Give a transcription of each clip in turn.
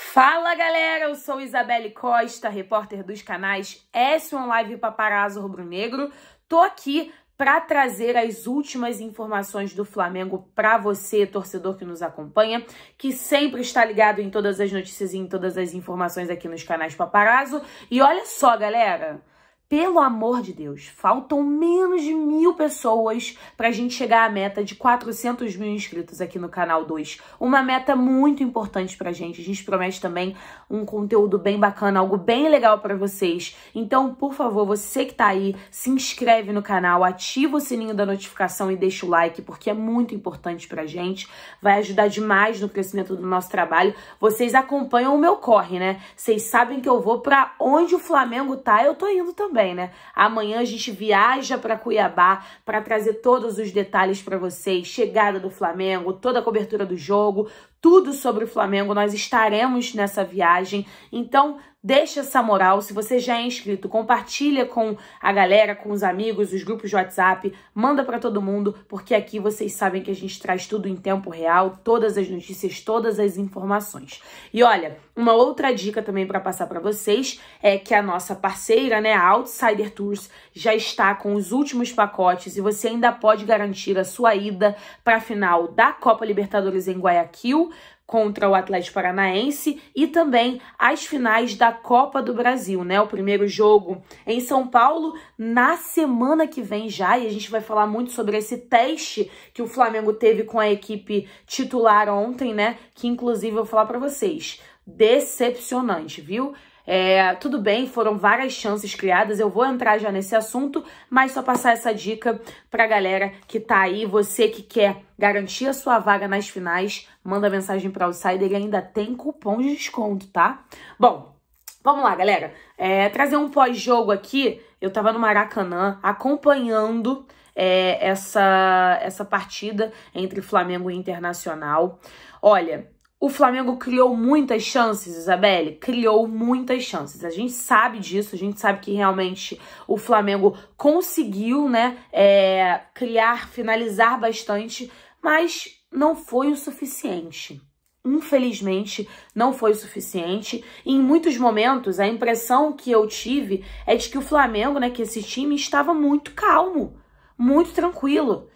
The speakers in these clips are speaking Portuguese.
Fala galera, eu sou Isabelle Costa, repórter dos canais S1 Live Paparazzo Rubro Negro. Tô aqui para trazer as últimas informações do Flamengo para você, torcedor que nos acompanha, que sempre está ligado em todas as notícias e em todas as informações aqui nos canais Paparazzo. E olha só, galera, pelo amor de Deus, faltam menos de pessoas para a gente chegar à meta de 400 mil inscritos aqui no canal 2. Uma meta muito importante para a gente. A gente promete também um conteúdo bem bacana, algo bem legal para vocês. Então, por favor, você que está aí, se inscreve no canal, ativa o sininho da notificação e deixa o like, porque é muito importante para a gente. Vai ajudar demais no crescimento do nosso trabalho. Vocês acompanham o meu corre, né? Vocês sabem que eu vou para onde o Flamengo tá, eu tô indo também, né? Amanhã a gente viaja para Cuiabá, para trazer todos os detalhes para vocês, chegada do Flamengo, toda a cobertura do jogo, tudo sobre o Flamengo. Nós estaremos nessa viagem. Então, Deixa essa moral. Se você já é inscrito, compartilha com a galera, com os amigos, os grupos de WhatsApp, manda para todo mundo, porque aqui vocês sabem que a gente traz tudo em tempo real, todas as notícias, todas as informações. E olha, uma outra dica também para passar para vocês é que a nossa parceira, né, a Outsider Tours, já está com os últimos pacotes e você ainda pode garantir a sua ida para a final da Copa Libertadores em Guayaquil contra o Atlético Paranaense e também as finais da Copa do Brasil, né? O primeiro jogo em São Paulo na semana que vem já, e a gente vai falar muito sobre esse teste que o Flamengo teve com a equipe titular ontem, né? Que inclusive eu vou falar para vocês, decepcionante, viu? É, tudo bem, foram várias chances criadas, eu vou entrar já nesse assunto, mas só passar essa dica pra galera que tá aí, você que quer garantir a sua vaga nas finais, manda mensagem pra Outsider e ainda tem cupom de desconto, tá? Bom, Vamos lá, galera. É, trazer um pós-jogo aqui. Eu tava no Maracanã acompanhando é, essa, essa partida entre Flamengo e Internacional. Olha, o Flamengo criou muitas chances, Isabelle, criou muitas chances. A gente sabe disso, a gente sabe que realmente o Flamengo conseguiu, né, é, criar, finalizar bastante, mas não foi o suficiente. Infelizmente, não foi o suficiente. E em muitos momentos, a impressão que eu tive é de que o Flamengo, né, que esse time estava muito calmo, muito tranquilo.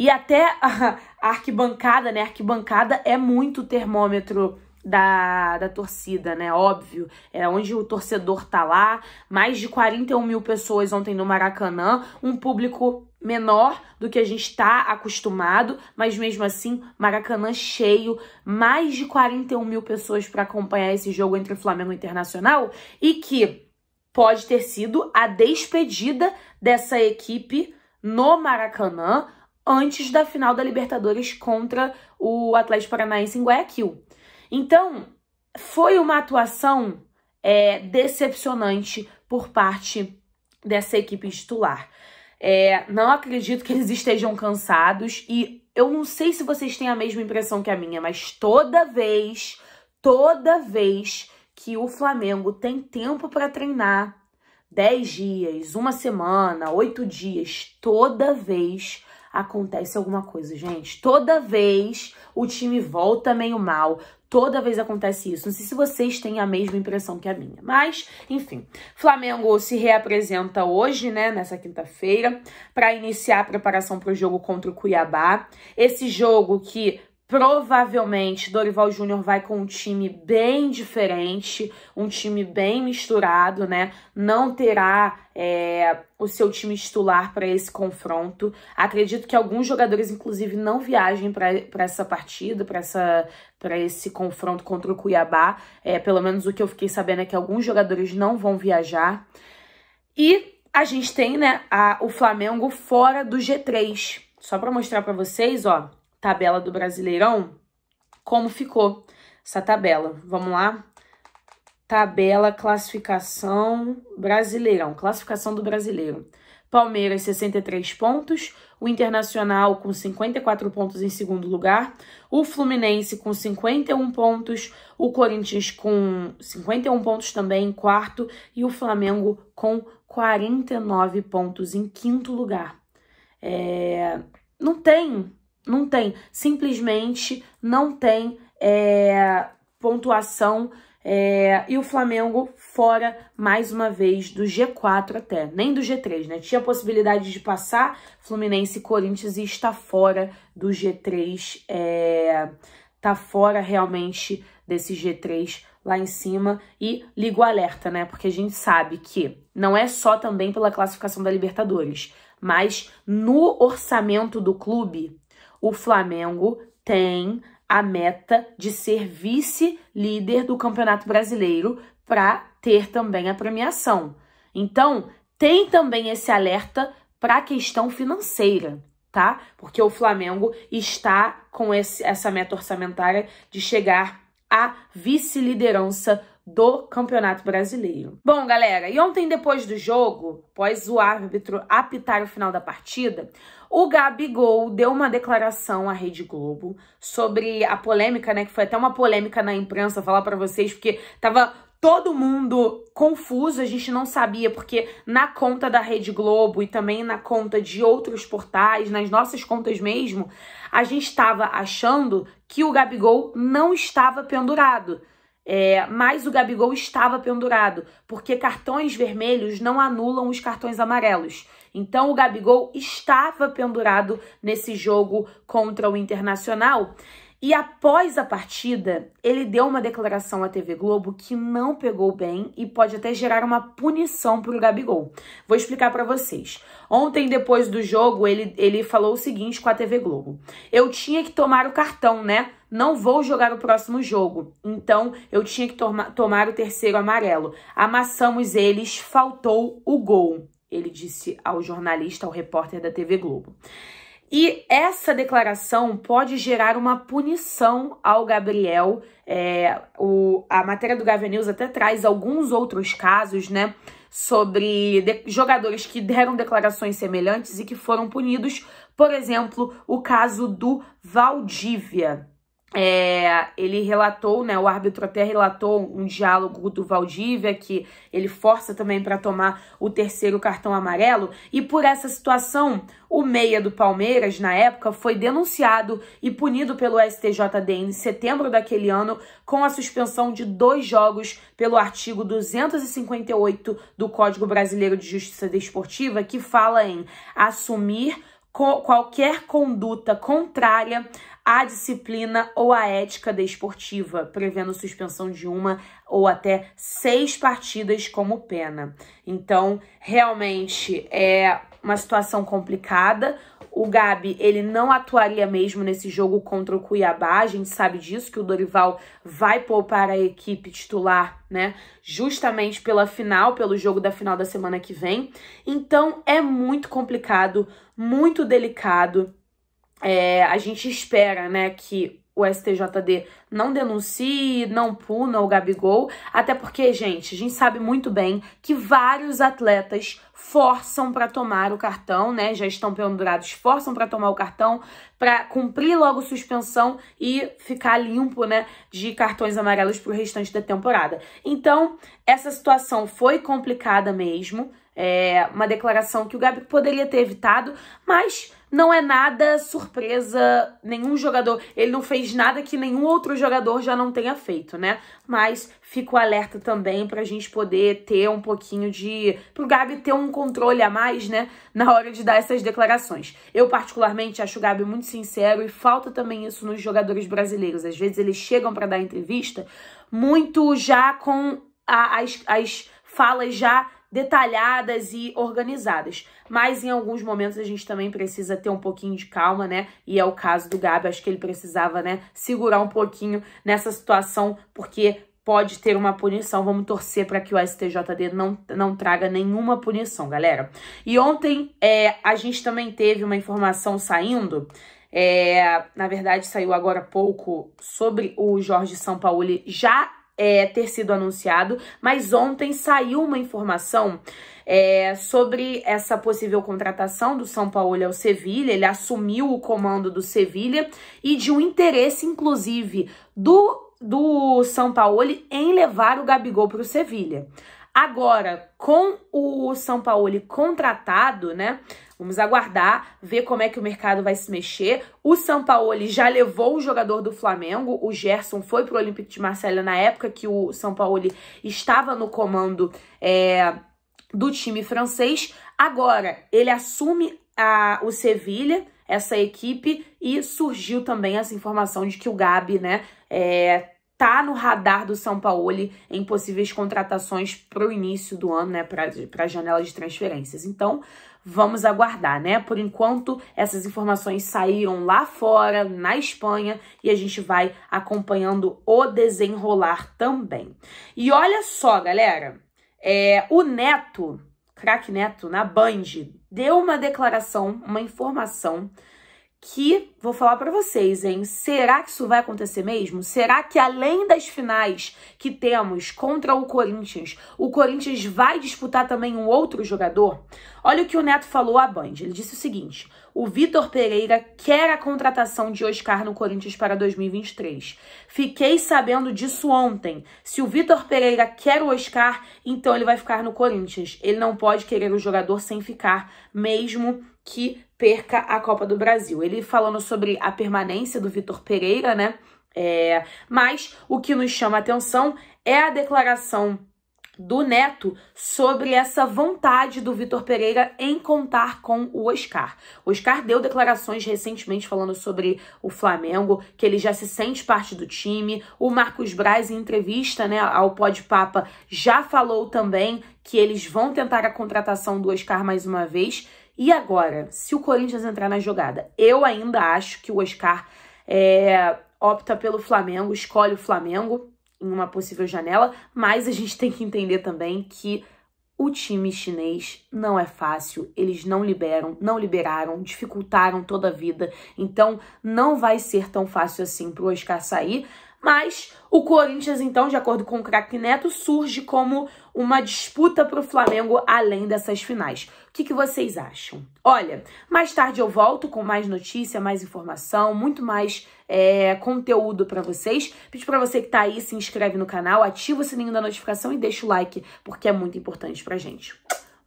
E até a arquibancada, né? A arquibancada é muito termômetro da, da torcida, né? Óbvio. É onde o torcedor tá lá. Mais de 41 mil pessoas ontem no Maracanã. Um público menor do que a gente está acostumado, mas mesmo assim, Maracanã cheio, mais de 41 mil pessoas para acompanhar esse jogo entre Flamengo e Internacional e que pode ter sido a despedida dessa equipe no Maracanã antes da final da Libertadores contra o Atlético Paranaense em Guayaquil. Então, foi uma atuação é, decepcionante por parte dessa equipe titular. É, não acredito que eles estejam cansados e eu não sei se vocês têm a mesma impressão que a minha, mas toda vez, toda vez que o Flamengo tem tempo para treinar, 10 dias, uma semana, oito dias, toda vez acontece alguma coisa, gente. Toda vez o time volta meio mal, Toda vez acontece isso. Não sei se vocês têm a mesma impressão que a minha. Mas, enfim. Flamengo se reapresenta hoje, né? Nessa quinta-feira, para iniciar a preparação para o jogo contra o Cuiabá. Esse jogo que Provavelmente Dorival Júnior vai com um time bem diferente, um time bem misturado, né? Não terá é, o seu time titular para esse confronto. Acredito que alguns jogadores, inclusive, não viajem para essa partida, para esse confronto contra o Cuiabá. É, pelo menos o que eu fiquei sabendo é que alguns jogadores não vão viajar. E a gente tem né, a, o Flamengo fora do G3. Só para mostrar para vocês, ó tabela do Brasileirão, como ficou essa tabela. Vamos lá? Tabela classificação Brasileirão, classificação do Brasileiro. Palmeiras 63 pontos, o Internacional com 54 pontos em segundo lugar, o Fluminense com 51 pontos, o Corinthians com 51 pontos também em quarto e o Flamengo com 49 pontos em quinto lugar. É... Não tem não tem. Simplesmente não tem é, pontuação. É, e o Flamengo fora mais uma vez do G4 até, nem do G3, né? Tinha possibilidade de passar, Fluminense Corinthians e está fora do G3, é, tá fora realmente desse G3 lá em cima e ligo alerta, né? Porque a gente sabe que não é só também pela classificação da Libertadores, mas no orçamento do clube o Flamengo tem a meta de ser vice-líder do Campeonato Brasileiro para ter também a premiação. Então, tem também esse alerta para a questão financeira, tá? Porque o Flamengo está com esse, essa meta orçamentária de chegar à vice-liderança do Campeonato Brasileiro. Bom, galera, e ontem depois do jogo, após o árbitro apitar o final da partida, o Gabigol deu uma declaração à Rede Globo sobre a polêmica, né, que foi até uma polêmica na imprensa, falar para vocês, porque tava todo mundo confuso, a gente não sabia, porque na conta da Rede Globo e também na conta de outros portais, nas nossas contas mesmo, a gente estava achando que o Gabigol não estava pendurado. É, mas o Gabigol estava pendurado, porque cartões vermelhos não anulam os cartões amarelos. Então o Gabigol estava pendurado nesse jogo contra o Internacional. E após a partida, ele deu uma declaração à TV Globo que não pegou bem e pode até gerar uma punição para o Gabigol. Vou explicar para vocês. Ontem, depois do jogo, ele, ele falou o seguinte com a TV Globo: Eu tinha que tomar o cartão, né? Não vou jogar o próximo jogo. Então, eu tinha que toma, tomar o terceiro amarelo. Amassamos eles, faltou o gol. Ele disse ao jornalista, ao repórter da TV Globo. E essa declaração pode gerar uma punição ao Gabriel. É, o, a matéria do Gavin News até traz alguns outros casos, né? Sobre de, jogadores que deram declarações semelhantes e que foram punidos. Por exemplo, o caso do Valdívia. É, ele relatou, né, o árbitro até relatou um diálogo do Valdívia que ele força também para tomar o terceiro cartão amarelo e por essa situação o meia do Palmeiras na época foi denunciado e punido pelo STJD em setembro daquele ano com a suspensão de dois jogos pelo artigo 258 do Código Brasileiro de Justiça Desportiva que fala em assumir qualquer conduta contrária a disciplina ou a ética desportiva, prevendo suspensão de uma ou até seis partidas como pena. Então, realmente é uma situação complicada. O Gabi, ele não atuaria mesmo nesse jogo contra o Cuiabá. A gente sabe disso, que o Dorival vai poupar a equipe titular, né? Justamente pela final, pelo jogo da final da semana que vem. Então é muito complicado, muito delicado é, a gente espera, né, que o STJD não denuncie, não puna o Gabigol, até porque, gente, a gente sabe muito bem que vários atletas forçam para tomar o cartão, né? Já estão pendurados, forçam para tomar o cartão, para cumprir logo suspensão e ficar limpo, né, de cartões amarelos para o restante da temporada. Então, essa situação foi complicada mesmo. É uma declaração que o Gabi poderia ter evitado, mas não é nada surpresa, nenhum jogador, ele não fez nada que nenhum outro jogador já não tenha feito, né? Mas fico alerta também pra gente poder ter um pouquinho de, pro Gabi ter um controle a mais, né, na hora de dar essas declarações. Eu particularmente acho o Gabi muito sincero e falta também isso nos jogadores brasileiros. Às vezes eles chegam para dar entrevista muito já com a, as, as falas já detalhadas e organizadas. Mas em alguns momentos a gente também precisa ter um pouquinho de calma, né? E é o caso do Gabi, acho que ele precisava, né, segurar um pouquinho nessa situação, porque pode ter uma punição. Vamos torcer para que o STJD não, não traga nenhuma punição, galera. E ontem é, a gente também teve uma informação saindo. É, na verdade, saiu agora pouco sobre o Jorge Sampaoli já é, ter sido anunciado, mas ontem saiu uma informação é, sobre essa possível contratação do São Paulo ao Sevilha. Ele assumiu o comando do Sevilha e de um interesse, inclusive, do do São Paulo em levar o Gabigol para o Sevilha. Agora, com o São Paulo contratado, né? Vamos aguardar, ver como é que o mercado vai se mexer. O São Paulo já levou o jogador do Flamengo, o Gerson foi para o Olympique de Marselha na época que o São Paulo estava no comando é, do time francês. Agora, ele assume a, o Sevilha, essa equipe, e surgiu também essa informação de que o Gabi, né, é, tá no radar do São Paulo em possíveis contratações para o início do ano, né, para a janela de transferências. Então, vamos aguardar, né? Por enquanto, essas informações saíram lá fora, na Espanha, e a gente vai acompanhando o desenrolar também. E olha só, galera, é, o Neto, craque Neto, na Band, deu uma declaração, uma informação que vou falar para vocês, hein? Será que isso vai acontecer mesmo? Será que além das finais que temos contra o Corinthians, o Corinthians vai disputar também um outro jogador? Olha o que o Neto falou à Band. Ele disse o seguinte: o Vitor Pereira quer a contratação de Oscar no Corinthians para 2023. Fiquei sabendo disso ontem. Se o Vitor Pereira quer o Oscar, então ele vai ficar no Corinthians. Ele não pode querer o jogador sem ficar, mesmo que perca a Copa do Brasil. Ele falando sobre a permanência do Vitor Pereira, né? É, mas o que nos chama atenção é a declaração do Neto sobre essa vontade do Vitor Pereira em contar com o Oscar. O Oscar deu declarações recentemente falando sobre o Flamengo, que ele já se sente parte do time. O Marcos Braz, em entrevista né, ao Pod Papa, já falou também que eles vão tentar a contratação do Oscar mais uma vez. E agora, se o Corinthians entrar na jogada, eu ainda acho que o Oscar é, opta pelo Flamengo, escolhe o Flamengo em uma possível janela, mas a gente tem que entender também que o time chinês não é fácil, eles não liberam, não liberaram, dificultaram toda a vida, então não vai ser tão fácil assim para o Oscar sair. Mas o Corinthians, então, de acordo com o craque Neto, surge como uma disputa para o Flamengo além dessas finais. O que, que, vocês acham? Olha, mais tarde eu volto com mais notícia, mais informação, muito mais é, conteúdo para vocês. Pedi para você que está aí, se inscreve no canal, ativa o sininho da notificação e deixa o like, porque é muito importante para gente.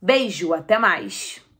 Beijo, até mais!